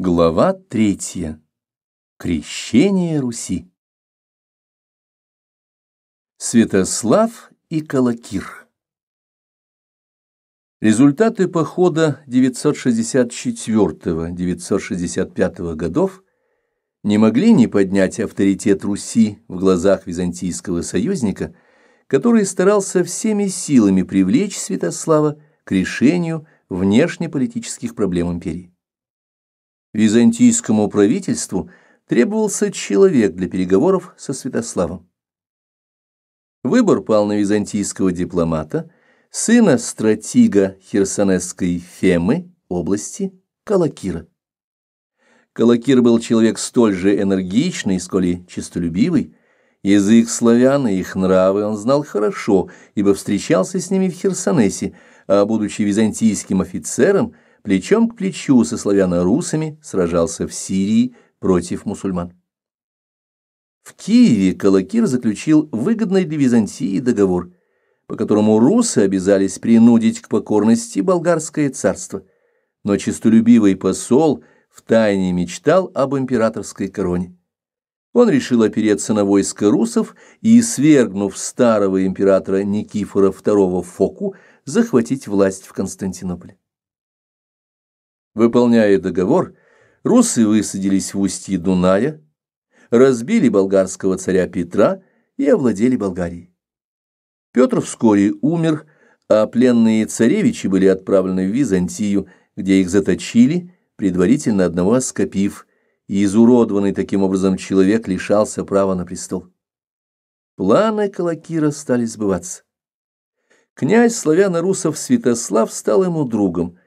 Глава третья. Крещение Руси. Святослав и Калакир. Результаты похода 964-965 годов не могли не поднять авторитет Руси в глазах византийского союзника, который старался всеми силами привлечь Святослава к решению внешнеполитических проблем империи. Византийскому правительству требовался человек для переговоров со Святославом. Выбор пал на византийского дипломата, сына стратига Херсонесской Фемы области Калакира. Калакир был человек столь же энергичный, сколь и честолюбивый. Язык славян и их нравы он знал хорошо, ибо встречался с ними в Херсонесе, а, будучи византийским офицером, плечом к плечу со славяно-русами сражался в Сирии против мусульман. В Киеве Калакир заключил выгодный для Византии договор, по которому русы обязались принудить к покорности болгарское царство, но честолюбивый посол втайне мечтал об императорской короне. Он решил опереться на войско русов и, свергнув старого императора Никифора II Фоку, захватить власть в Константинополе. Выполняя договор, русы высадились в устье Дуная, разбили болгарского царя Петра и овладели Болгарией. Петр вскоре умер, а пленные царевичи были отправлены в Византию, где их заточили, предварительно одного оскопив, и изуродованный таким образом человек лишался права на престол. Планы Калакира стали сбываться. Князь славяно-русов Святослав стал ему другом,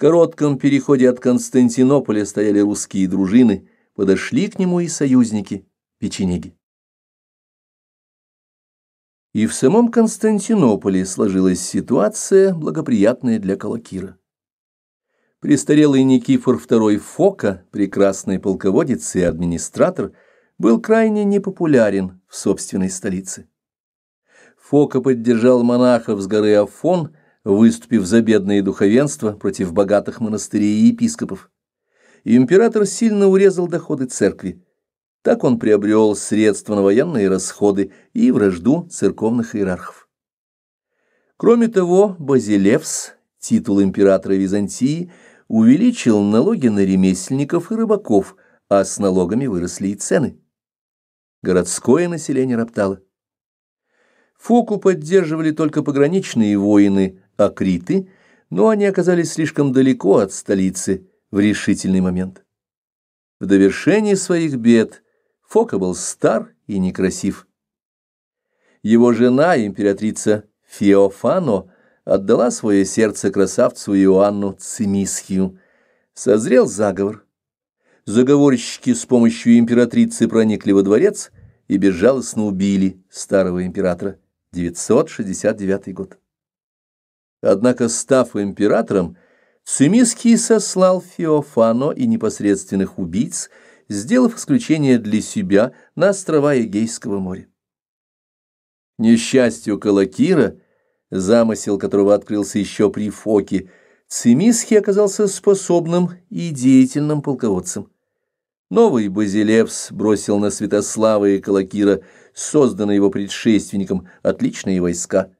коротком переходе от Константинополя стояли русские дружины, подошли к нему и союзники, печенеги. И в самом Константинополе сложилась ситуация, благоприятная для Калакира. Престарелый Никифор II Фока, прекрасный полководец и администратор, был крайне непопулярен в собственной столице. Фока поддержал монахов с горы Афон выступив за бедное духовенство против богатых монастырей и епископов. Император сильно урезал доходы церкви. Так он приобрел средства на военные расходы и вражду церковных иерархов. Кроме того, Базилевс, титул императора Византии, увеличил налоги на ремесленников и рыбаков, а с налогами выросли и цены. Городское население роптало. Фуку поддерживали только пограничные воины, акриты, но они оказались слишком далеко от столицы в решительный момент. В довершении своих бед Фока был стар и некрасив. Его жена, императрица Феофано, отдала свое сердце красавцу Иоанну Цимисхию. Созрел заговор. Заговорщики с помощью императрицы проникли во дворец и безжалостно убили старого императора. 969 год. Однако, став императором, Цимиский сослал Феофано и непосредственных убийц, сделав исключение для себя на острова Эгейского моря. Несчастью Калакира, замысел которого открылся еще при Фоке, Цимиский оказался способным и деятельным полководцем. Новый Базилевс бросил на Святослава и Калакира, созданные его предшественником, отличные войска –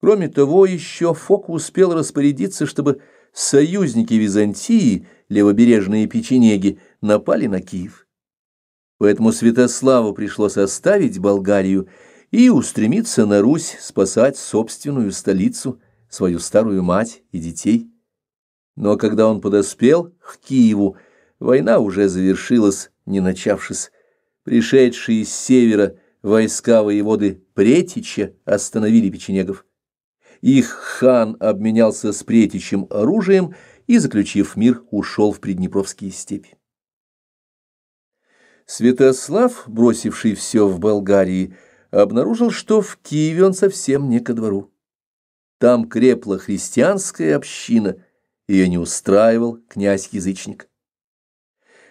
Кроме того, еще Фок успел распорядиться, чтобы союзники Византии, левобережные печенеги, напали на Киев. Поэтому Святославу пришлось оставить Болгарию и устремиться на Русь спасать собственную столицу, свою старую мать и детей. Но когда он подоспел к Киеву, война уже завершилась, не начавшись. Пришедшие с севера войска воеводы Претича остановили печенегов. Их хан обменялся с претичем оружием и, заключив мир, ушел в Приднепровские степи. Святослав, бросивший все в Болгарии, обнаружил, что в Киеве он совсем не ко двору. Там крепла христианская община, ее не устраивал князь-язычник.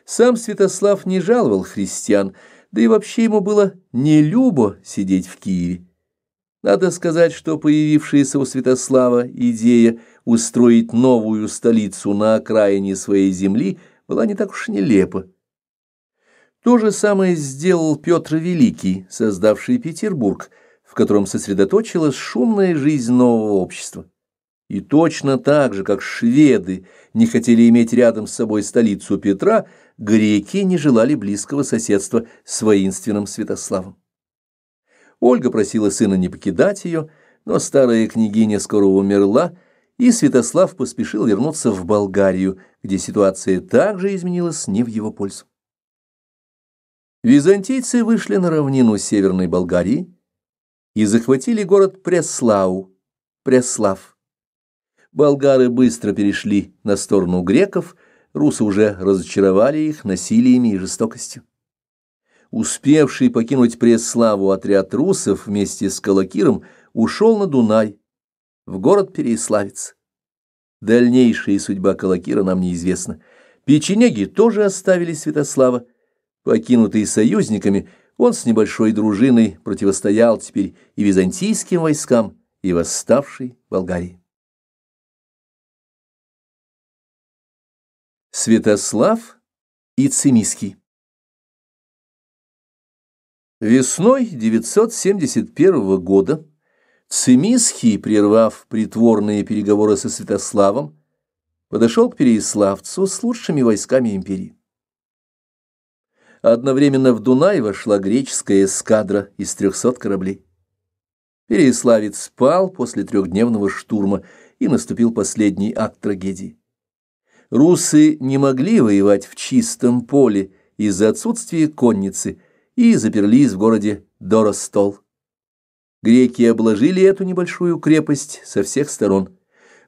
Сам Святослав не жаловал христиан, да и вообще ему было нелюбо сидеть в Киеве. Надо сказать, что появившаяся у Святослава идея устроить новую столицу на окраине своей земли была не так уж нелепа. То же самое сделал Петр Великий, создавший Петербург, в котором сосредоточилась шумная жизнь нового общества. И точно так же, как шведы не хотели иметь рядом с собой столицу Петра, греки не желали близкого соседства с воинственным Святославом. Ольга просила сына не покидать ее, но старая княгиня скоро умерла, и Святослав поспешил вернуться в Болгарию, где ситуация также изменилась не в его пользу. Византийцы вышли на равнину Северной Болгарии и захватили город Преслау, Преслав. Болгары быстро перешли на сторону греков, русы уже разочаровали их насилиями и жестокостью успевший покинуть Преславу отряд русов вместе с Калакиром, ушел на Дунай, в город Переиславец. Дальнейшая судьба Калакира нам неизвестна. Печенеги тоже оставили Святослава. Покинутый союзниками, он с небольшой дружиной противостоял теперь и византийским войскам, и восставшей Болгарии. Святослав и Цимиский Весной 971 года Цимисхий, прервав притворные переговоры со Святославом, подошел к Переяславцу с лучшими войсками империи. Одновременно в Дунай вошла греческая эскадра из 300 кораблей. Переяславец спал после трехдневного штурма, и наступил последний акт трагедии. Русы не могли воевать в чистом поле из-за отсутствия конницы – и заперлись в городе Доростол. Греки обложили эту небольшую крепость со всех сторон.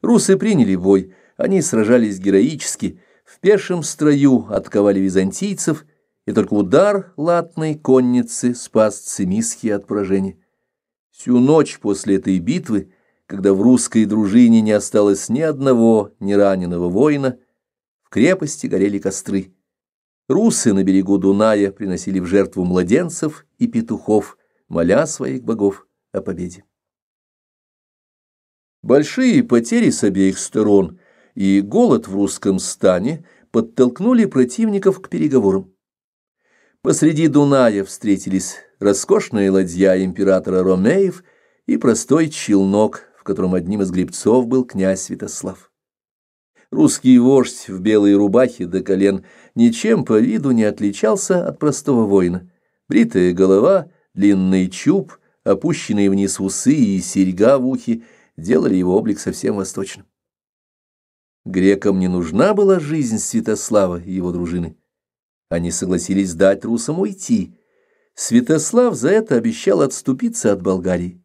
Русы приняли бой, они сражались героически, в пешем строю отковали византийцев, и только удар латной конницы спас Цимисхи от поражения. Всю ночь после этой битвы, когда в русской дружине не осталось ни одного нераненого воина, в крепости горели костры. Русы на берегу Дуная приносили в жертву младенцев и петухов, моля своих богов о победе. Большие потери с обеих сторон и голод в русском стане подтолкнули противников к переговорам. Посреди Дуная встретились роскошная ладья императора Ромеев и простой челнок, в котором одним из гребцов был князь Святослав. Русский вождь в белой рубахе до колен ничем по виду не отличался от простого воина. Бритая голова, длинный чуб, опущенные вниз усы и серьга в ухе делали его облик совсем восточным. Грекам не нужна была жизнь Святослава и его дружины. Они согласились дать русам уйти. Святослав за это обещал отступиться от Болгарии.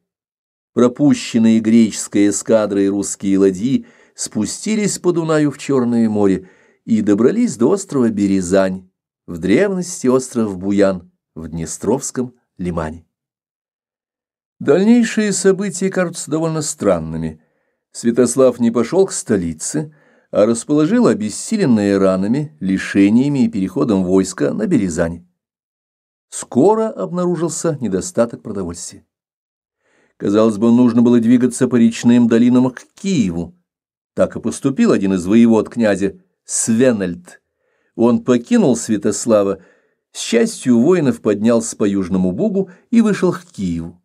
Пропущенные греческой эскадрой русские ладьи спустились по Дунаю в Черное море и добрались до острова Березань, в древности остров Буян, в Днестровском лимане. Дальнейшие события кажутся довольно странными. Святослав не пошел к столице, а расположил обессиленные ранами, лишениями и переходом войска на Березань. Скоро обнаружился недостаток продовольствия. Казалось бы, нужно было двигаться по речным долинам к Киеву, так и поступил один из воевод князя Свенальд. Он покинул Святослава, с счастью воинов поднялся по Южному Бугу и вышел к Киеву.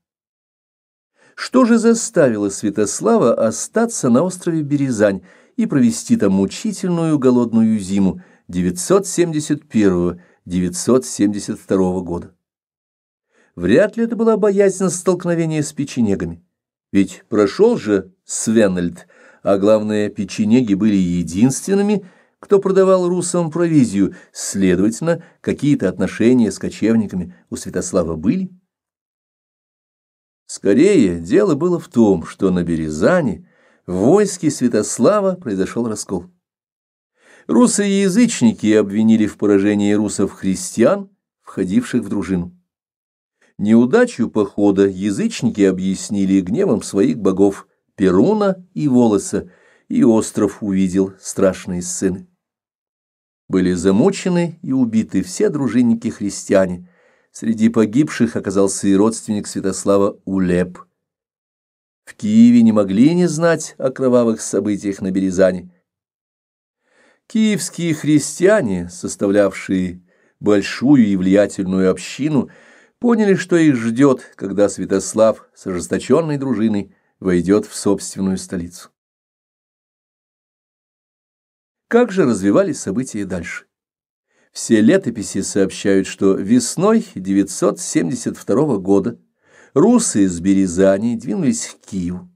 Что же заставило Святослава остаться на острове Березань и провести там мучительную голодную зиму 971-972 года? Вряд ли это была боязнь столкновения с печенегами. Ведь прошел же Свенальд а главное, печенеги были единственными, кто продавал русам провизию, следовательно, какие-то отношения с кочевниками у Святослава были. Скорее, дело было в том, что на Березане в войске Святослава произошел раскол. Русы-язычники обвинили в поражении русов христиан, входивших в дружину. Неудачу похода язычники объяснили гневом своих богов, Перуна и Волоса, и остров увидел страшные сцены. Были замучены и убиты все дружинники-христиане. Среди погибших оказался и родственник Святослава Улеп. В Киеве не могли не знать о кровавых событиях на Березане. Киевские христиане, составлявшие большую и влиятельную общину, поняли, что их ждет, когда Святослав с ожесточенной дружиной войдет в собственную столицу. Как же развивались события дальше? Все летописи сообщают, что весной 972 года русы из Березани двинулись к Киеву.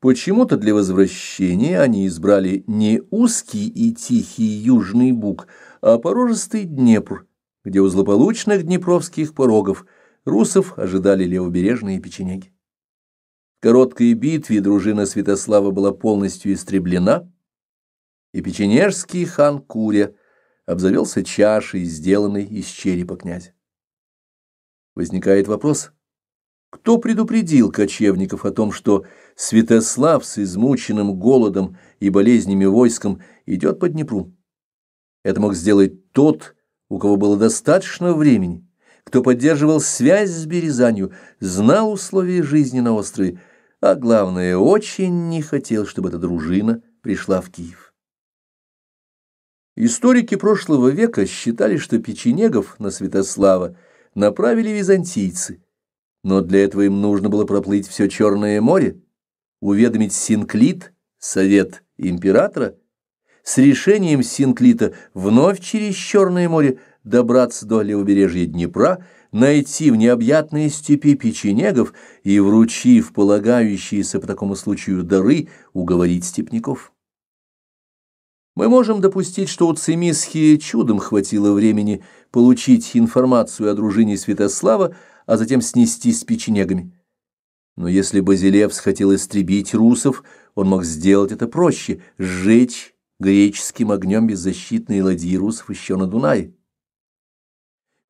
Почему-то для возвращения они избрали не узкий и тихий южный буг, а порожистый Днепр, где у злополучных днепровских порогов русов ожидали левобережные печенеги. В короткой битве дружина Святослава была полностью истреблена, и печенежский хан Куря обзавелся чашей, сделанной из черепа князя. Возникает вопрос, кто предупредил кочевников о том, что Святослав с измученным голодом и болезнями войском идет по Днепру? Это мог сделать тот, у кого было достаточно времени, кто поддерживал связь с Березанью, знал условия жизни на острове, а главное, очень не хотел, чтобы эта дружина пришла в Киев. Историки прошлого века считали, что печенегов на Святослава направили византийцы, но для этого им нужно было проплыть все Черное море, уведомить Синклит, совет императора, с решением Синклита вновь через Черное море добраться до левобережья Днепра, найти в необъятной степи печенегов и, вручив полагающиеся по такому случаю дары, уговорить степняков. Мы можем допустить, что у Цимисхи чудом хватило времени получить информацию о дружине Святослава, а затем снести с печенегами. Но если Базилевс хотел истребить русов, он мог сделать это проще — сжечь греческим огнем беззащитные ладьи русов еще на Дунае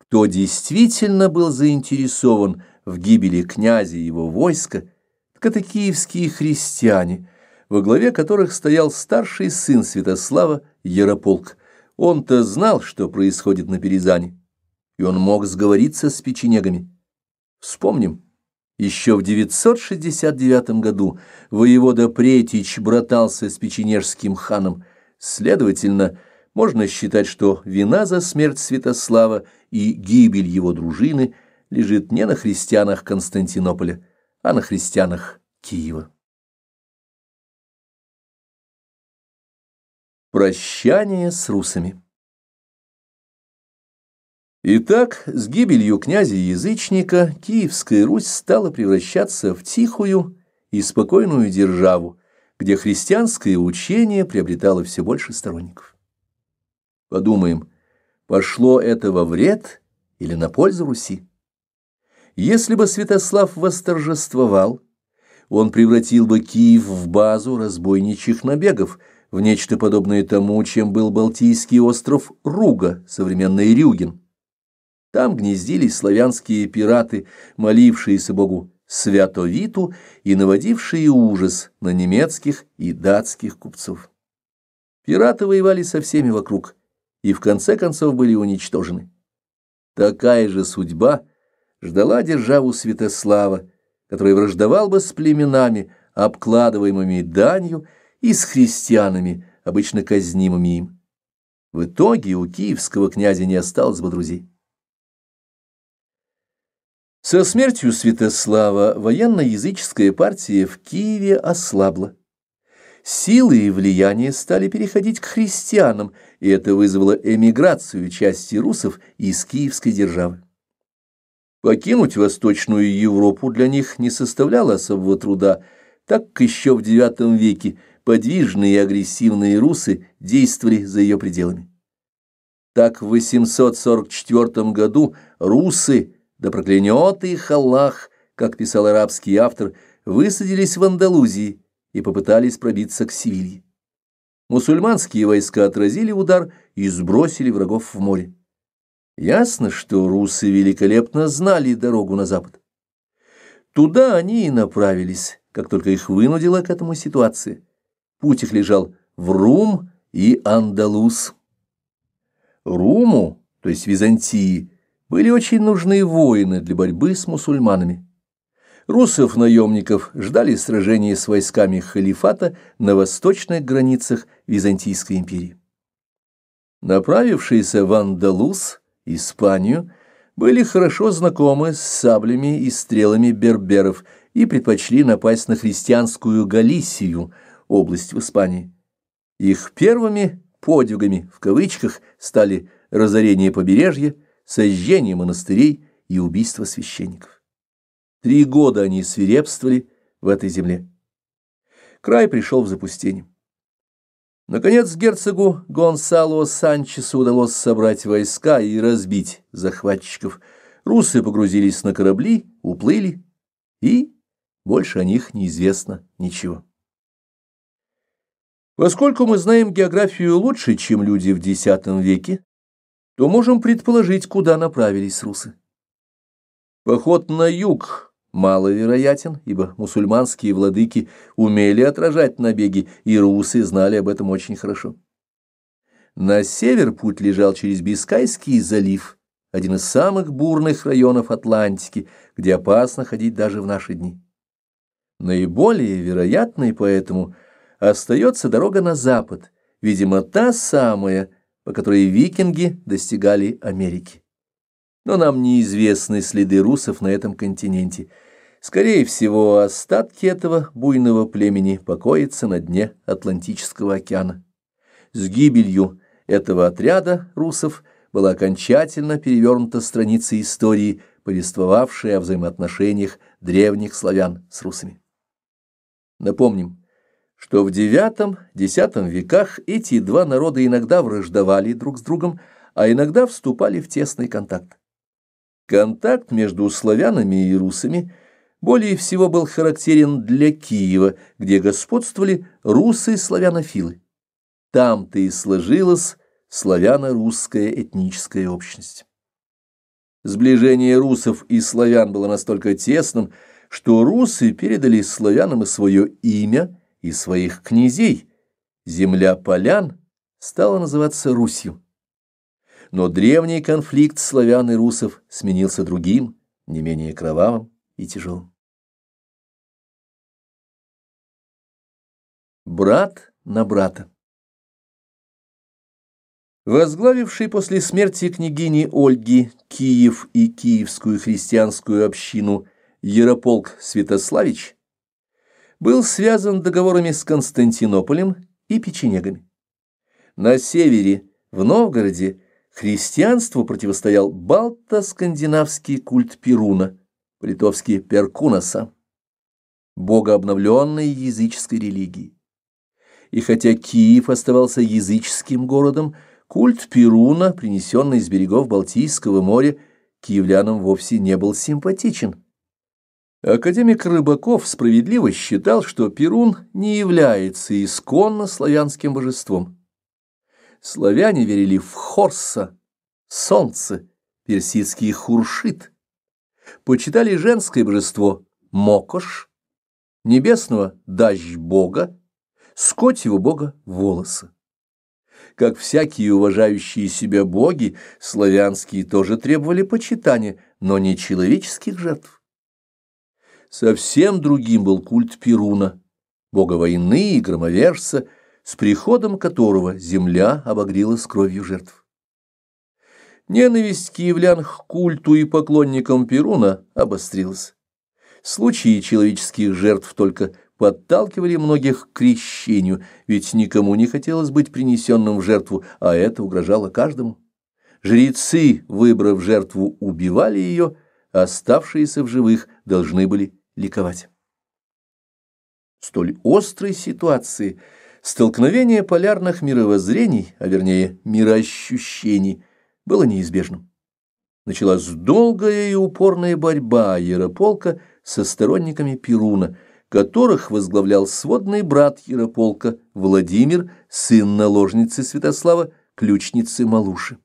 кто действительно был заинтересован в гибели князя и его войска, так это киевские христиане, во главе которых стоял старший сын Святослава Ярополк. Он-то знал, что происходит на Перезане, и он мог сговориться с печенегами. Вспомним, еще в 969 году воевода Претич братался с печенежским ханом, следовательно, можно считать, что вина за смерть Святослава и гибель его дружины лежит не на христианах Константинополя, а на христианах Киева. Прощание с русами Итак, с гибелью князя-язычника Киевская Русь стала превращаться в тихую и спокойную державу, где христианское учение приобретало все больше сторонников. Подумаем, Пошло это во вред или на пользу Руси? Если бы Святослав восторжествовал, он превратил бы Киев в базу разбойничьих набегов, в нечто подобное тому, чем был Балтийский остров Руга, современный Рюген. Там гнездились славянские пираты, молившиеся богу Святовиту и наводившие ужас на немецких и датских купцов. Пираты воевали со всеми вокруг – и в конце концов были уничтожены. Такая же судьба ждала державу Святослава, который враждовал бы с племенами, обкладываемыми данью, и с христианами, обычно казнимыми им. В итоге у киевского князя не осталось бы друзей. Со смертью Святослава военно-языческая партия в Киеве ослабла. Силы и влияние стали переходить к христианам, и это вызвало эмиграцию части русов из киевской державы. Покинуть Восточную Европу для них не составляло особого труда, так как еще в IX веке подвижные и агрессивные русы действовали за ее пределами. Так в 844 году русы, да проклянет их Аллах, как писал арабский автор, высадились в Андалузии – и попытались пробиться к Севилье. Мусульманские войска отразили удар и сбросили врагов в море. Ясно, что русы великолепно знали дорогу на запад. Туда они и направились, как только их вынудила к этому ситуация. Путь их лежал в Рум и Андалус. Руму, то есть Византии, были очень нужны воины для борьбы с мусульманами русов-наемников ждали сражения с войсками халифата на восточных границах Византийской империи. Направившиеся в Андалус, Испанию, были хорошо знакомы с саблями и стрелами берберов и предпочли напасть на христианскую Галисию, область в Испании. Их первыми «подвигами» в кавычках стали разорение побережья, сожжение монастырей и убийство священников. Три года они свирепствовали в этой земле. Край пришел в запустение. Наконец герцогу Гонсало Санчесу удалось собрать войска и разбить захватчиков. Русы погрузились на корабли, уплыли, и больше о них неизвестно ничего. Поскольку мы знаем географию лучше, чем люди в X веке, то можем предположить, куда направились русы. Поход на юг маловероятен, ибо мусульманские владыки умели отражать набеги, и русы знали об этом очень хорошо. На север путь лежал через Бискайский залив, один из самых бурных районов Атлантики, где опасно ходить даже в наши дни. Наиболее вероятной поэтому остается дорога на запад, видимо, та самая, по которой викинги достигали Америки. Но нам неизвестны следы русов на этом континенте – Скорее всего, остатки этого буйного племени покоятся на дне Атлантического океана. С гибелью этого отряда русов была окончательно перевернута страница истории, повествовавшая о взаимоотношениях древних славян с русами. Напомним, что в IX-X веках эти два народа иногда враждовали друг с другом, а иногда вступали в тесный контакт. Контакт между славянами и русами – более всего был характерен для Киева, где господствовали русы-славянофилы. и Там-то и сложилась славяно-русская этническая общность. Сближение русов и славян было настолько тесным, что русы передали славянам и свое имя, и своих князей. Земля полян стала называться Русью. Но древний конфликт славян и русов сменился другим, не менее кровавым и тяжелым. Брат на брата. Возглавивший после смерти княгини Ольги Киев и Киевскую христианскую общину Ярополк Святославич был связан договорами с Константинополем и печенегами. На севере, в Новгороде, христианству противостоял балто-скандинавский культ Перуна, по-литовски Перкунаса, богообновленной языческой религии и хотя Киев оставался языческим городом, культ Перуна, принесенный с берегов Балтийского моря, киевлянам вовсе не был симпатичен. Академик Рыбаков справедливо считал, что Перун не является исконно славянским божеством. Славяне верили в Хорса, Солнце, персидский Хуршит, почитали женское божество Мокош, небесного Дащ Бога, скотьего бога волосы. Как всякие уважающие себя боги, славянские тоже требовали почитания, но не человеческих жертв. Совсем другим был культ Перуна, бога войны и громовержца, с приходом которого земля обогрелась кровью жертв. Ненависть киевлян к культу и поклонникам Перуна обострилась. Случаи человеческих жертв только подталкивали многих к крещению, ведь никому не хотелось быть принесенным в жертву, а это угрожало каждому. Жрецы, выбрав жертву, убивали ее, оставшиеся в живых должны были ликовать. В столь острой ситуации столкновение полярных мировоззрений, а вернее мироощущений, было неизбежным. Началась долгая и упорная борьба Ярополка со сторонниками Перуна – которых возглавлял сводный брат Ярополка Владимир, сын наложницы Святослава, ключницы Малуши.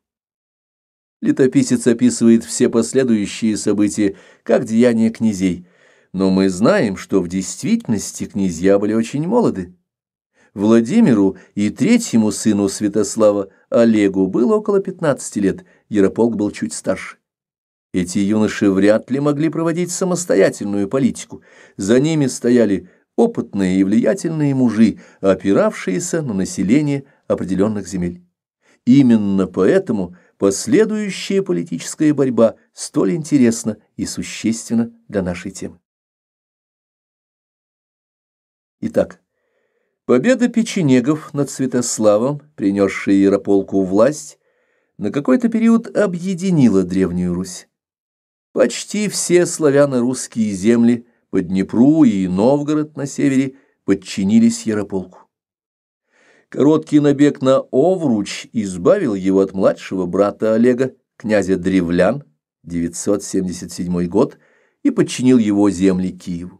Летописец описывает все последующие события, как деяния князей, но мы знаем, что в действительности князья были очень молоды. Владимиру и третьему сыну Святослава, Олегу, было около 15 лет, Ярополк был чуть старше. Эти юноши вряд ли могли проводить самостоятельную политику. За ними стояли опытные и влиятельные мужи, опиравшиеся на население определенных земель. Именно поэтому последующая политическая борьба столь интересна и существенна для нашей темы. Итак, победа печенегов над Святославом, принесшая Ярополку власть, на какой-то период объединила Древнюю Русь. Почти все славяно-русские земли по Днепру и Новгород на севере подчинились Ярополку. Короткий набег на Овруч избавил его от младшего брата Олега, князя Древлян, 977 год, и подчинил его земли Киеву.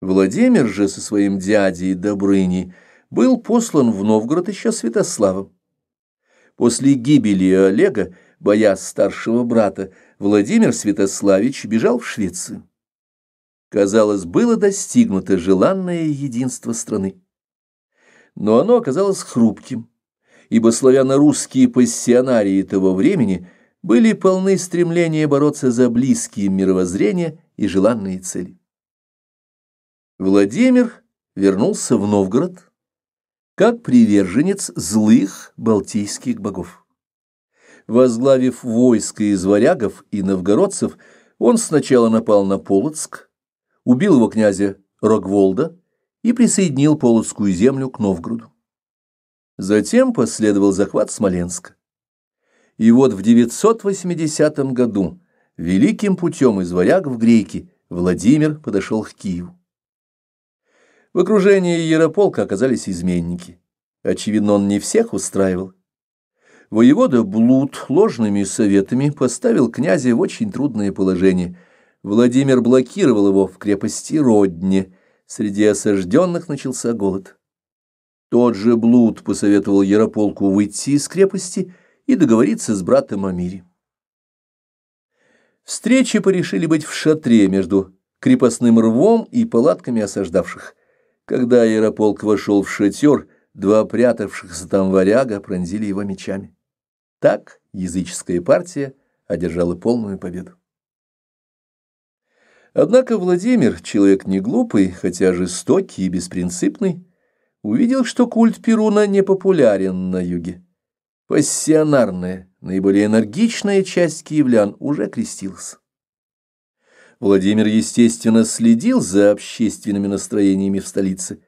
Владимир же со своим дядей Добрыней был послан в Новгород еще Святославом. После гибели Олега, боясь старшего брата, Владимир Святославич бежал в Швецию. Казалось, было достигнуто желанное единство страны. Но оно оказалось хрупким, ибо славяно-русские пассионарии того времени были полны стремления бороться за близкие мировоззрения и желанные цели. Владимир вернулся в Новгород как приверженец злых балтийских богов. Возглавив войско из варягов и новгородцев, он сначала напал на Полоцк, убил его князя Рогволда и присоединил Полоцкую землю к Новгороду. Затем последовал захват Смоленска. И вот в 980 году великим путем из варяг в греки Владимир подошел к Киеву. В окружении Ярополка оказались изменники. Очевидно, он не всех устраивал. Воевода Блуд ложными советами поставил князя в очень трудное положение. Владимир блокировал его в крепости Родне. Среди осажденных начался голод. Тот же Блуд посоветовал Ярополку выйти из крепости и договориться с братом о мире. Встречи порешили быть в шатре между крепостным рвом и палатками осаждавших. Когда Ярополк вошел в шатер, два прятавшихся там варяга пронзили его мечами. Так языческая партия одержала полную победу. Однако Владимир, человек не глупый, хотя жестокий и беспринципный, увидел, что культ Перуна не популярен на юге. Пассионарная, наиболее энергичная часть киевлян уже крестилась. Владимир, естественно, следил за общественными настроениями в столице,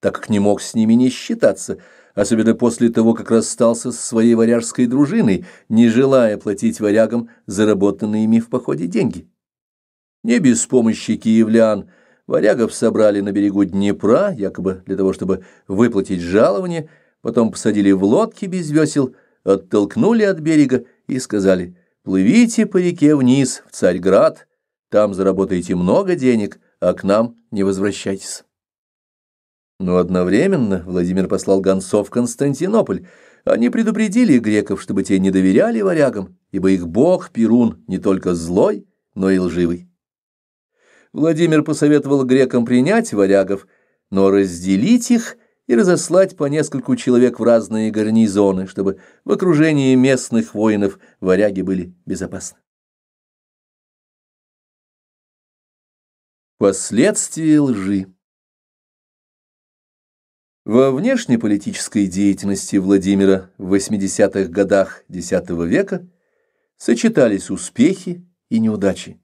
так как не мог с ними не считаться – особенно после того, как расстался со своей варяжской дружиной, не желая платить варягам заработанные ими в походе деньги. Не без помощи киевлян варягов собрали на берегу Днепра, якобы для того, чтобы выплатить жалование, потом посадили в лодки без весел, оттолкнули от берега и сказали «Плывите по реке вниз, в Царьград, там заработаете много денег, а к нам не возвращайтесь». Но одновременно Владимир послал гонцов в Константинополь. Они предупредили греков, чтобы те не доверяли варягам, ибо их бог Перун не только злой, но и лживый. Владимир посоветовал грекам принять варягов, но разделить их и разослать по нескольку человек в разные гарнизоны, чтобы в окружении местных воинов варяги были безопасны. Последствия лжи во внешнеполитической деятельности Владимира в 80-х годах X века сочетались успехи и неудачи.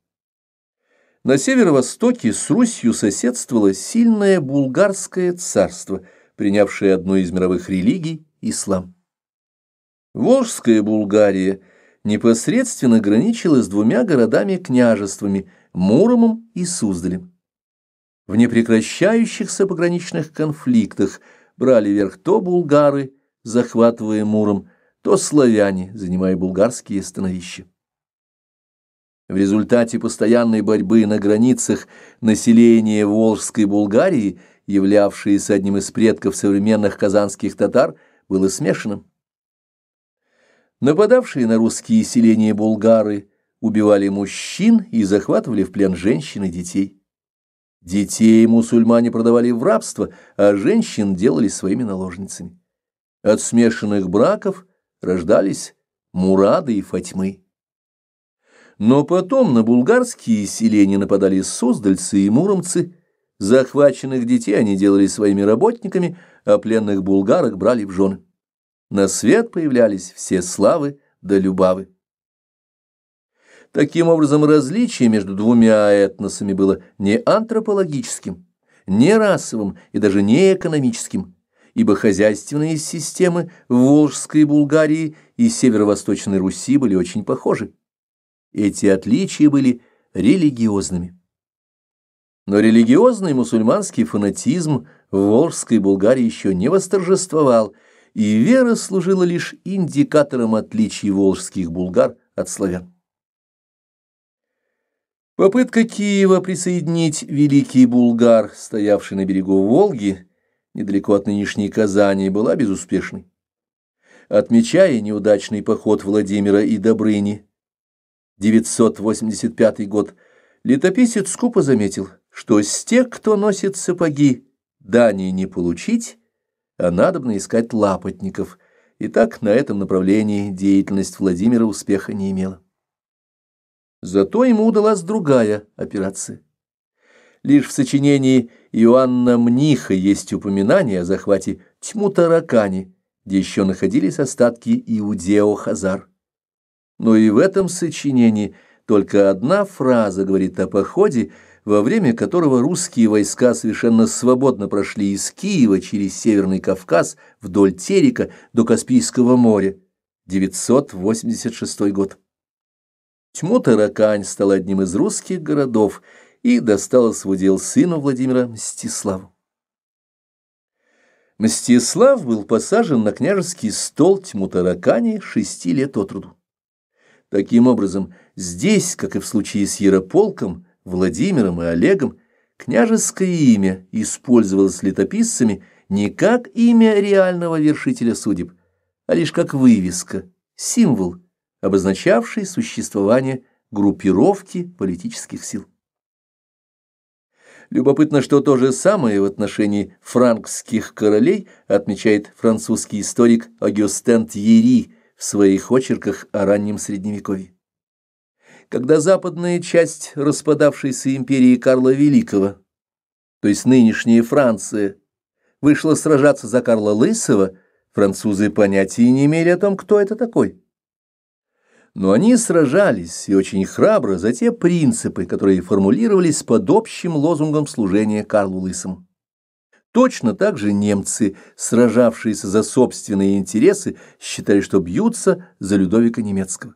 На северо-востоке с Русью соседствовало сильное булгарское царство, принявшее одну из мировых религий – ислам. Волжская Булгария непосредственно граничила с двумя городами-княжествами – Муромом и Суздалем. В непрекращающихся пограничных конфликтах брали верх то булгары, захватывая Муром, то славяне, занимая булгарские становища. В результате постоянной борьбы на границах население Волжской Булгарии, являвшееся одним из предков современных казанских татар, было смешанным. Нападавшие на русские селения булгары убивали мужчин и захватывали в плен женщин и детей. Детей мусульмане продавали в рабство, а женщин делали своими наложницами. От смешанных браков рождались Мурады и Фатьмы. Но потом на булгарские селения нападали суздальцы и муромцы. Захваченных детей они делали своими работниками, а пленных булгарок брали в жены. На свет появлялись все славы да любавы. Таким образом, различие между двумя этносами было не антропологическим, не расовым и даже не экономическим, ибо хозяйственные системы Волжской Булгарии и Северо-Восточной Руси были очень похожи. Эти отличия были религиозными. Но религиозный мусульманский фанатизм в Волжской Булгарии еще не восторжествовал, и вера служила лишь индикатором отличий волжских булгар от славян. Попытка Киева присоединить Великий Булгар, стоявший на берегу Волги, недалеко от нынешней Казани, была безуспешной. Отмечая неудачный поход Владимира и Добрыни, 985 год, летописец скупо заметил, что с тех, кто носит сапоги, дани не получить, а надобно искать лапотников. И так на этом направлении деятельность Владимира успеха не имела. Зато ему удалась другая операция. Лишь в сочинении Иоанна Мниха есть упоминание о захвате Тьму-Таракани, где еще находились остатки Иудео-Хазар. Но и в этом сочинении только одна фраза говорит о походе, во время которого русские войска совершенно свободно прошли из Киева через Северный Кавказ вдоль Терека до Каспийского моря. 986 год. Тьму Таракань стала одним из русских городов и досталась в удел сыну Владимира Мстиславу. Мстислав был посажен на княжеский стол Тьму Таракани шести лет от роду. Таким образом, здесь, как и в случае с Ярополком, Владимиром и Олегом, княжеское имя использовалось летописцами не как имя реального вершителя судеб, а лишь как вывеска, символ – обозначавший существование группировки политических сил. Любопытно, что то же самое в отношении франкских королей отмечает французский историк Агюстен Тьери в своих очерках о раннем Средневековье. Когда западная часть распадавшейся империи Карла Великого, то есть нынешняя Франция, вышла сражаться за Карла Лысого, французы понятия не имели о том, кто это такой но они сражались и очень храбро за те принципы, которые формулировались под общим лозунгом служения Карлу Лысому. Точно так же немцы, сражавшиеся за собственные интересы, считали, что бьются за Людовика Немецкого.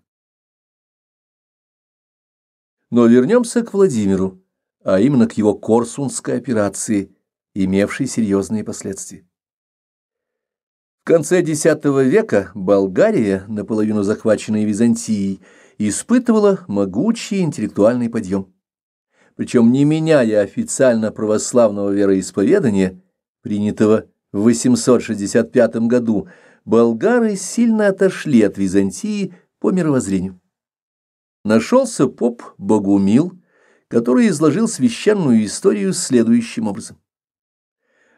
Но вернемся к Владимиру, а именно к его Корсунской операции, имевшей серьезные последствия. В конце X века Болгария, наполовину захваченная Византией, испытывала могучий интеллектуальный подъем. Причем не меняя официально православного вероисповедания, принятого в 865 году, болгары сильно отошли от Византии по мировоззрению. Нашелся поп Богумил, который изложил священную историю следующим образом.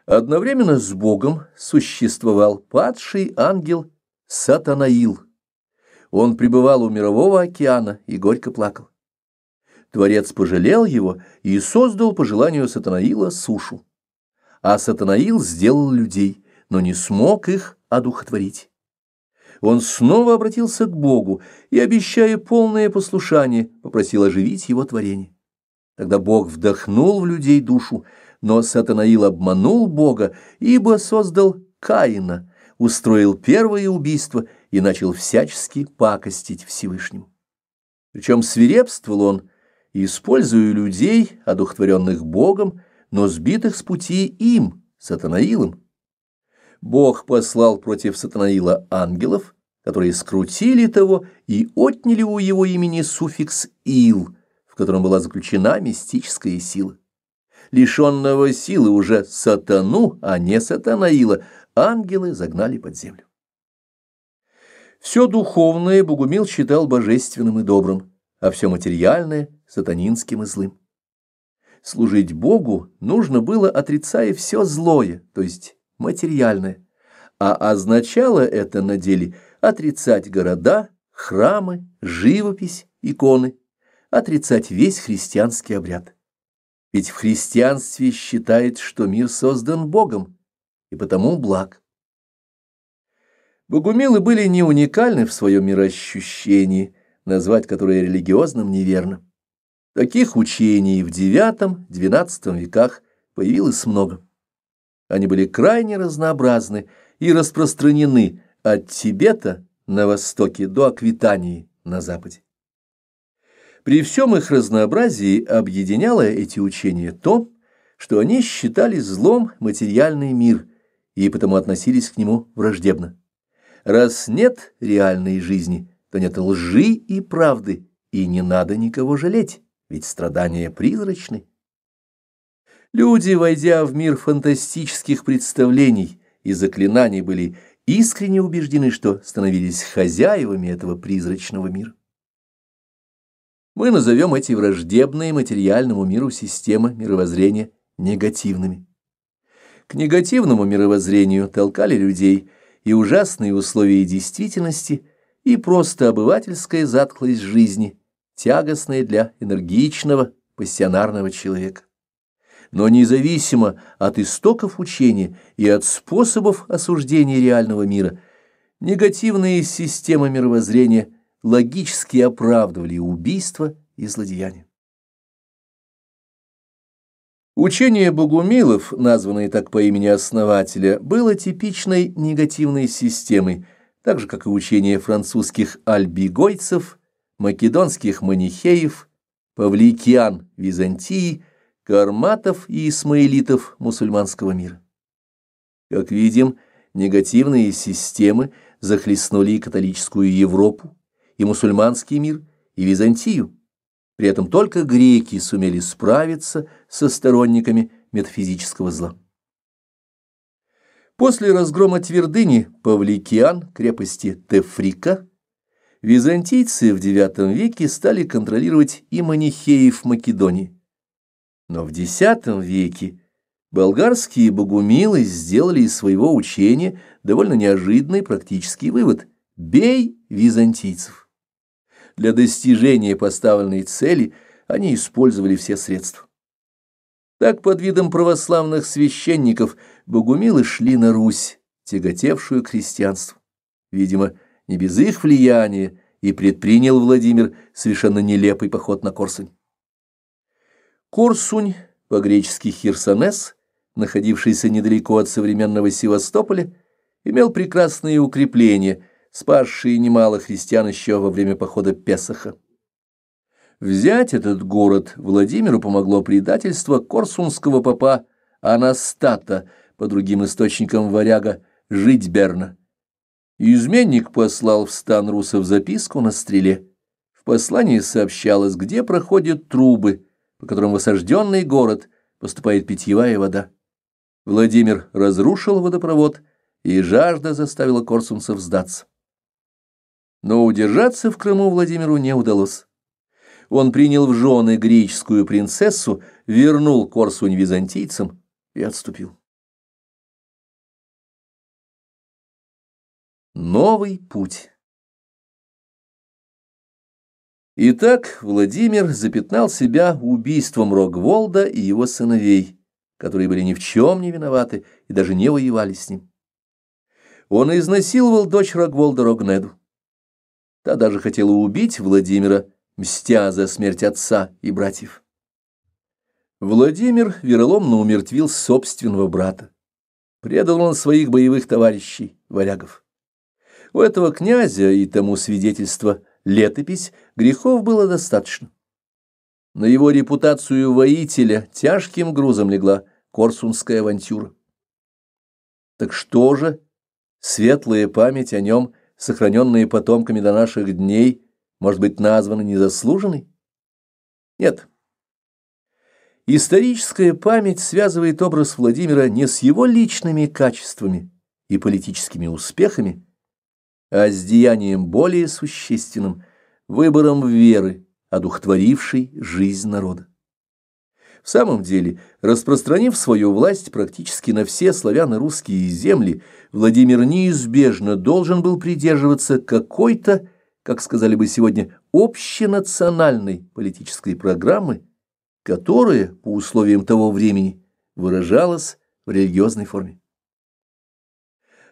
Одновременно с Богом существовал падший ангел Сатанаил. Он пребывал у мирового океана и горько плакал. Творец пожалел его и создал по желанию Сатанаила сушу. А Сатанаил сделал людей, но не смог их одухотворить. Он снова обратился к Богу и, обещая полное послушание, попросил оживить его творение. Тогда Бог вдохнул в людей душу, но Сатанаил обманул Бога, ибо создал Каина, устроил первое убийство и начал всячески пакостить Всевышнему. Причем свирепствовал он, используя людей, одухотворенных Богом, но сбитых с пути им, Сатанаилом. Бог послал против Сатанаила ангелов, которые скрутили того и отняли у его имени суффикс «ил», в котором была заключена мистическая сила лишенного силы уже сатану, а не сатанаила, ангелы загнали под землю. Все духовное Богумил считал божественным и добрым, а все материальное – сатанинским и злым. Служить Богу нужно было, отрицая все злое, то есть материальное, а означало это на деле отрицать города, храмы, живопись, иконы, отрицать весь христианский обряд ведь в христианстве считает, что мир создан Богом, и потому благ. Богумилы были не уникальны в своем мироощущении, назвать которое религиозным неверно. Таких учений в IX-XII веках появилось много. Они были крайне разнообразны и распространены от Тибета на востоке до Аквитании на западе. При всем их разнообразии объединяло эти учения то, что они считали злом материальный мир и потому относились к нему враждебно. Раз нет реальной жизни, то нет лжи и правды, и не надо никого жалеть, ведь страдания призрачны. Люди, войдя в мир фантастических представлений и заклинаний, были искренне убеждены, что становились хозяевами этого призрачного мира мы назовем эти враждебные материальному миру системы мировоззрения негативными. К негативному мировоззрению толкали людей и ужасные условия действительности, и просто обывательская затклость жизни, тягостная для энергичного, пассионарного человека. Но независимо от истоков учения и от способов осуждения реального мира, негативные системы мировоззрения – логически оправдывали убийство и злодеяние. Учение Богумилов, названное так по имени основателя, было типичной негативной системой, так же, как и учение французских альбигойцев, македонских манихеев, павликиан Византии, карматов и исмаилитов мусульманского мира. Как видим, негативные системы захлестнули и католическую Европу, и мусульманский мир, и Византию. При этом только греки сумели справиться со сторонниками метафизического зла. После разгрома Твердыни Павликиан, крепости Тефрика, византийцы в IX веке стали контролировать и манихеев Македонии. Но в X веке болгарские богумилы сделали из своего учения довольно неожиданный практический вывод – бей византийцев для достижения поставленной цели они использовали все средства. Так под видом православных священников богумилы шли на Русь, тяготевшую крестьянству. Видимо, не без их влияния и предпринял Владимир совершенно нелепый поход на Корсунь. Корсунь, по-гречески Херсонес, находившийся недалеко от современного Севастополя, имел прекрасные укрепления – спасшие немало христиан еще во время похода Песаха. Взять этот город Владимиру помогло предательство корсунского попа Анастата, по другим источникам варяга, жить Берна. Изменник послал в стан русов записку на стреле. В послании сообщалось, где проходят трубы, по которым в осажденный город поступает питьевая вода. Владимир разрушил водопровод, и жажда заставила корсунцев сдаться но удержаться в Крыму Владимиру не удалось. Он принял в жены греческую принцессу, вернул Корсунь византийцам и отступил. Новый путь Итак, Владимир запятнал себя убийством Рогволда и его сыновей, которые были ни в чем не виноваты и даже не воевали с ним. Он изнасиловал дочь Рогволда Рогнеду. Та даже хотела убить Владимира, мстя за смерть отца и братьев. Владимир вероломно умертвил собственного брата. Предал он своих боевых товарищей, варягов. У этого князя и тому свидетельство летопись грехов было достаточно. На его репутацию воителя тяжким грузом легла корсунская авантюра. Так что же, светлая память о нем – сохраненные потомками до наших дней, может быть названы незаслуженной? Нет. Историческая память связывает образ Владимира не с его личными качествами и политическими успехами, а с деянием более существенным, выбором веры, одухотворившей жизнь народа. В самом деле, распространив свою власть практически на все славяно-русские земли, Владимир неизбежно должен был придерживаться какой-то, как сказали бы сегодня, общенациональной политической программы, которая, по условиям того времени, выражалась в религиозной форме.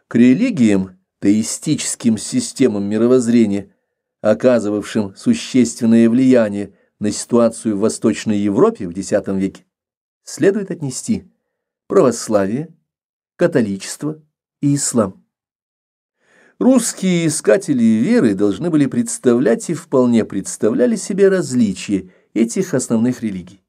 К религиям, теистическим системам мировоззрения, оказывавшим существенное влияние на ситуацию в Восточной Европе в X веке следует отнести православие, католичество и ислам. Русские искатели веры должны были представлять и вполне представляли себе различия этих основных религий.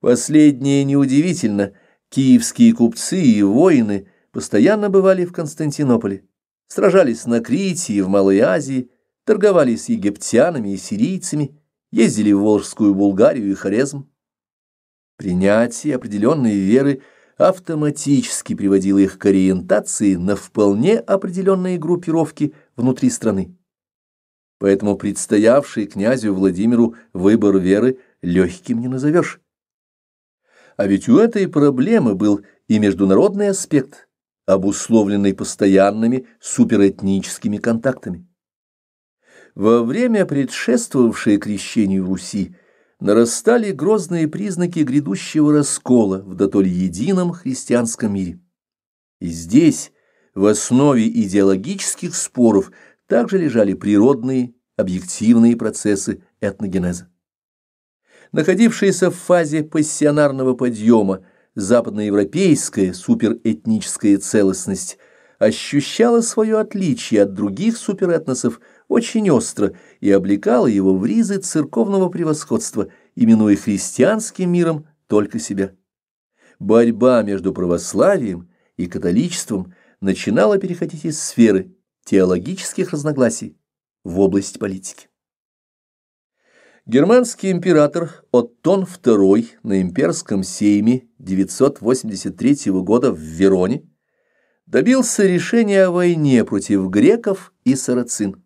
Последнее неудивительно, киевские купцы и воины постоянно бывали в Константинополе, сражались на Крите и в Малой Азии, торговали с египтянами и сирийцами, ездили в Волжскую Булгарию и Хорезм. Принятие определенной веры автоматически приводило их к ориентации на вполне определенные группировки внутри страны. Поэтому предстоявший князю Владимиру выбор веры легким не назовешь. А ведь у этой проблемы был и международный аспект, обусловленный постоянными суперэтническими контактами. Во время, предшествовавшее крещению в Руси, нарастали грозные признаки грядущего раскола в дотоле едином христианском мире. И здесь, в основе идеологических споров, также лежали природные, объективные процессы этногенеза. Находившаяся в фазе пассионарного подъема западноевропейская суперэтническая целостность ощущала свое отличие от других суперэтносов – очень остро и облекала его в ризы церковного превосходства, именуя христианским миром только себя. Борьба между православием и католичеством начинала переходить из сферы теологических разногласий в область политики. Германский император Оттон II на имперском сейме 983 года в Вероне добился решения о войне против греков и сарацин.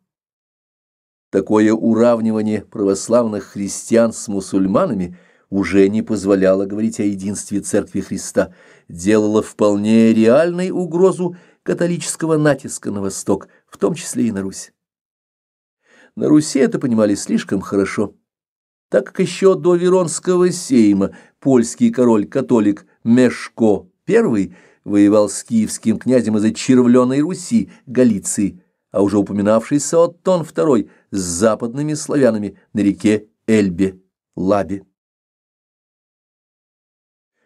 Такое уравнивание православных христиан с мусульманами уже не позволяло говорить о единстве Церкви Христа, делало вполне реальной угрозу католического натиска на Восток, в том числе и на Русь. На Руси это понимали слишком хорошо, так как еще до Веронского сейма польский король-католик Мешко I воевал с киевским князем из очервленной Руси, Галиции, а уже упоминавшийся Оттон II с западными славянами на реке Эльбе, Лабе.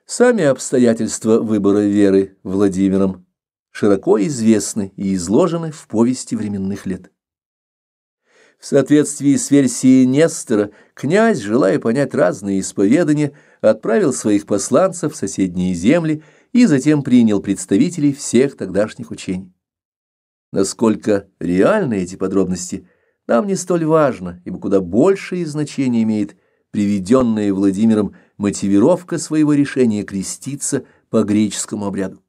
Сами обстоятельства выбора веры Владимиром широко известны и изложены в повести временных лет. В соответствии с версией Нестора, князь, желая понять разные исповедания, отправил своих посланцев в соседние земли и затем принял представителей всех тогдашних учений. Насколько реальны эти подробности, нам не столь важно, ибо куда большее значение имеет приведенная Владимиром мотивировка своего решения креститься по греческому обряду.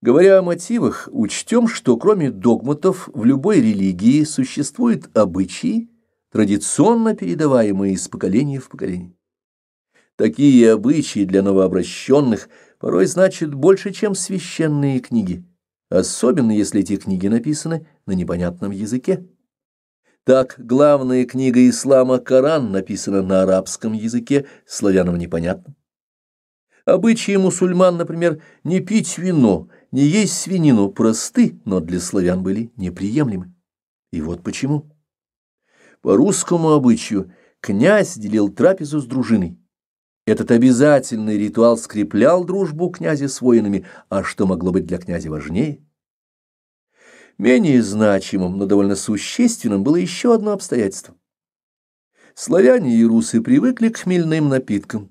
Говоря о мотивах, учтем, что кроме догматов в любой религии существуют обычаи, традиционно передаваемые из поколения в поколение. Такие обычаи для новообращенных порой значат больше, чем священные книги особенно если эти книги написаны на непонятном языке. Так, главная книга ислама Коран написана на арабском языке, славянам непонятно. Обычаи мусульман, например, не пить вино, не есть свинину просты, но для славян были неприемлемы. И вот почему. По русскому обычаю князь делил трапезу с дружиной. Этот обязательный ритуал скреплял дружбу князя с воинами, а что могло быть для князя важнее? Менее значимым, но довольно существенным было еще одно обстоятельство. Славяне и русы привыкли к хмельным напиткам.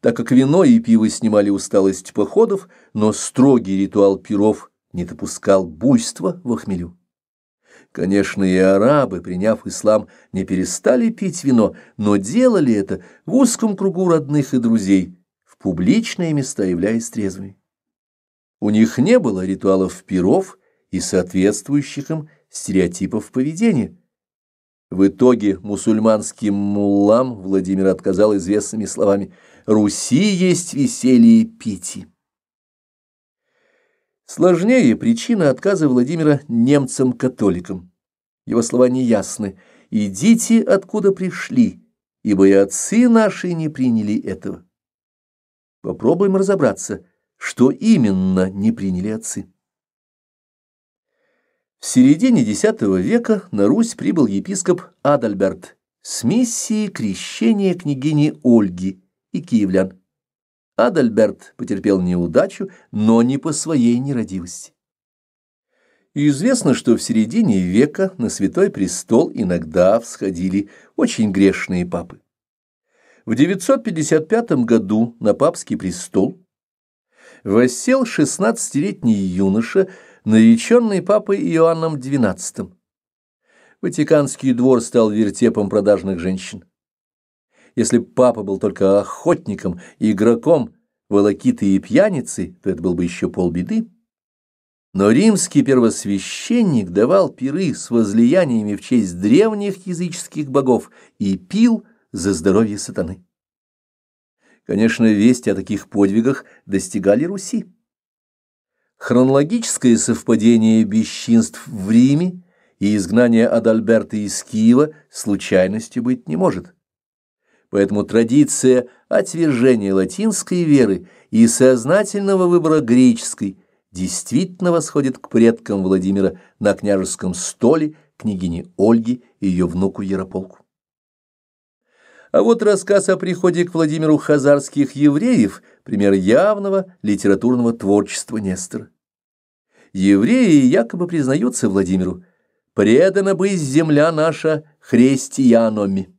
Так как вино и пиво снимали усталость походов, но строгий ритуал пиров не допускал буйства во хмелю. Конечно, и арабы, приняв ислам, не перестали пить вино, но делали это в узком кругу родных и друзей, в публичные места являясь трезвыми. У них не было ритуалов пиров и соответствующих им стереотипов поведения. В итоге мусульманским муллам Владимир отказал известными словами «Руси есть веселье пити». Сложнее причина отказа Владимира немцам-католикам. Его слова неясны. «Идите, откуда пришли, ибо и отцы наши не приняли этого». Попробуем разобраться, что именно не приняли отцы. В середине X века на Русь прибыл епископ Адальберт с миссией крещения княгини Ольги и киевлян. Адальберт потерпел неудачу, но не по своей нерадивости. известно, что в середине века на Святой Престол иногда всходили очень грешные папы. В 955 году на папский престол воссел 16-летний юноша, нареченный папой Иоанном XII. Ватиканский двор стал вертепом продажных женщин. Если папа был только охотником, игроком, волокитой и пьяницей, то это был бы еще полбеды. Но римский первосвященник давал пиры с возлияниями в честь древних языческих богов и пил за здоровье сатаны. Конечно, весть о таких подвигах достигали Руси. Хронологическое совпадение бесчинств в Риме и изгнание Адальберта из Киева случайностью быть не может. Поэтому традиция отвержения латинской веры и сознательного выбора греческой действительно восходит к предкам Владимира на княжеском столе княгине Ольги и ее внуку Ярополку. А вот рассказ о приходе к Владимиру хазарских евреев – пример явного литературного творчества Нестора. Евреи якобы признаются Владимиру «Предана бы земля наша христианами.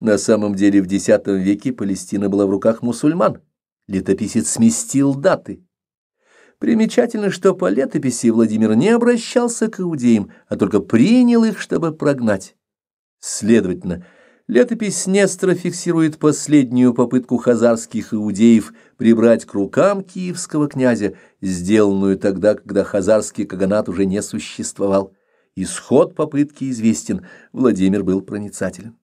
На самом деле в X веке Палестина была в руках мусульман. Летописец сместил даты. Примечательно, что по летописи Владимир не обращался к иудеям, а только принял их, чтобы прогнать. Следовательно, летопись Нестора фиксирует последнюю попытку хазарских иудеев прибрать к рукам киевского князя, сделанную тогда, когда хазарский каганат уже не существовал. Исход попытки известен, Владимир был проницателен.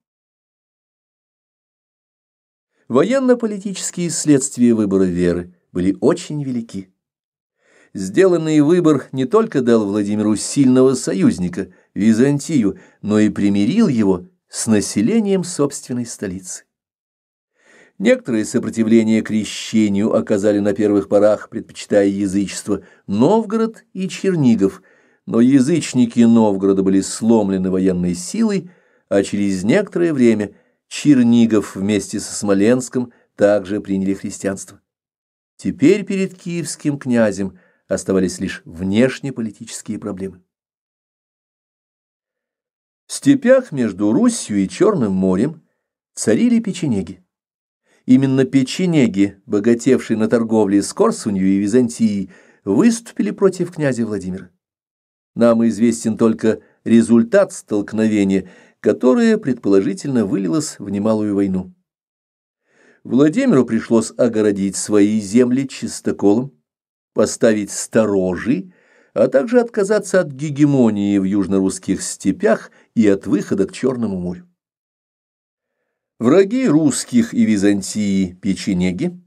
Военно-политические следствия выбора веры были очень велики. Сделанный выбор не только дал Владимиру сильного союзника, Византию, но и примирил его с населением собственной столицы. Некоторые сопротивления крещению оказали на первых порах, предпочитая язычество, Новгород и Чернигов, но язычники Новгорода были сломлены военной силой, а через некоторое время – Чернигов вместе со Смоленском также приняли христианство. Теперь перед киевским князем оставались лишь внешнеполитические проблемы. В степях между Русью и Черным морем царили печенеги. Именно печенеги, богатевшие на торговле с Корсунью и Византией, выступили против князя Владимира. Нам известен только результат столкновения, которая, предположительно, вылилась в немалую войну. Владимиру пришлось огородить свои земли чистоколом, поставить сторожи, а также отказаться от гегемонии в южнорусских степях и от выхода к Черному морю. Враги русских и Византии печенеги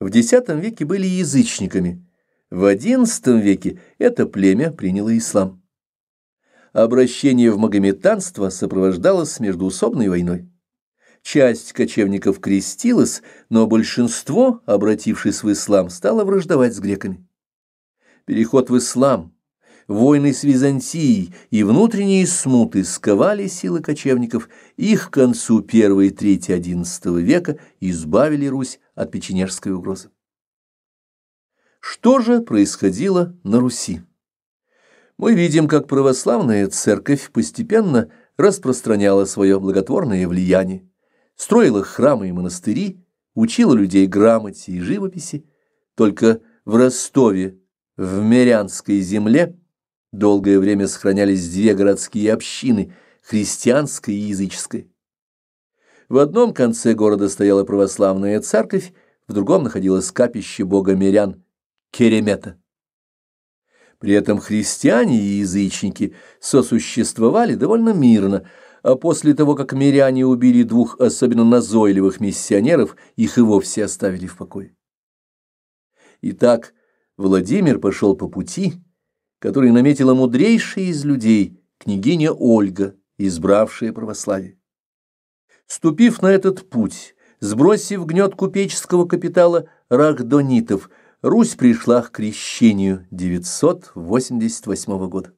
в X веке были язычниками, в XI веке это племя приняло ислам обращение в магометанство сопровождалось междуусобной войной. Часть кочевников крестилась, но большинство, обратившись в ислам, стало враждовать с греками. Переход в ислам, войны с Византией и внутренние смуты сковали силы кочевников, и их к концу первой трети XI века избавили Русь от печенежской угрозы. Что же происходило на Руси? мы видим, как православная церковь постепенно распространяла свое благотворное влияние, строила храмы и монастыри, учила людей грамоте и живописи. Только в Ростове, в Мирянской земле, долгое время сохранялись две городские общины – христианская и языческая. В одном конце города стояла православная церковь, в другом находилось капище бога мирян – Керемета. При этом христиане и язычники сосуществовали довольно мирно, а после того, как миряне убили двух особенно назойливых миссионеров, их и вовсе оставили в покое. Итак, Владимир пошел по пути, который наметила мудрейшая из людей, княгиня Ольга, избравшая православие. Ступив на этот путь, сбросив гнет купеческого капитала рахдонитов, Русь пришла к крещению 988 года.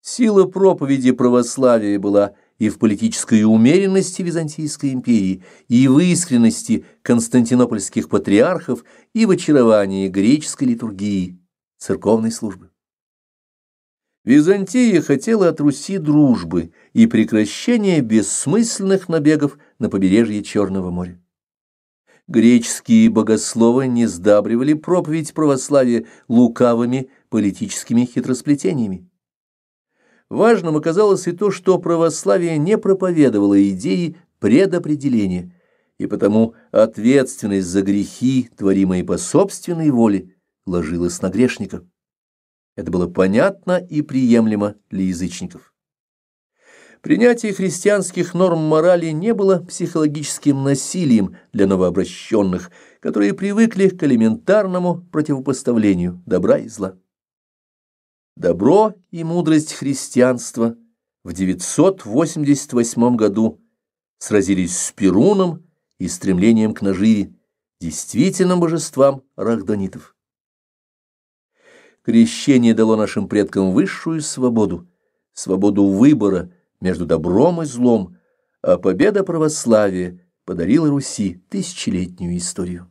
Сила проповеди православия была и в политической умеренности Византийской империи, и в искренности константинопольских патриархов, и в очаровании греческой литургии, церковной службы. Византия хотела от Руси дружбы и прекращения бессмысленных набегов на побережье Черного моря греческие богословы не сдабривали проповедь православия лукавыми политическими хитросплетениями. Важным оказалось и то, что православие не проповедовало идеи предопределения, и потому ответственность за грехи, творимые по собственной воле, ложилась на грешника. Это было понятно и приемлемо для язычников. Принятие христианских норм морали не было психологическим насилием для новообращенных, которые привыкли к элементарному противопоставлению добра и зла. Добро и мудрость христианства в 988 году сразились с Перуном и стремлением к наживе, действительным божествам рахданитов. Крещение дало нашим предкам высшую свободу, свободу выбора – между добром и злом, а победа православия подарила Руси тысячелетнюю историю.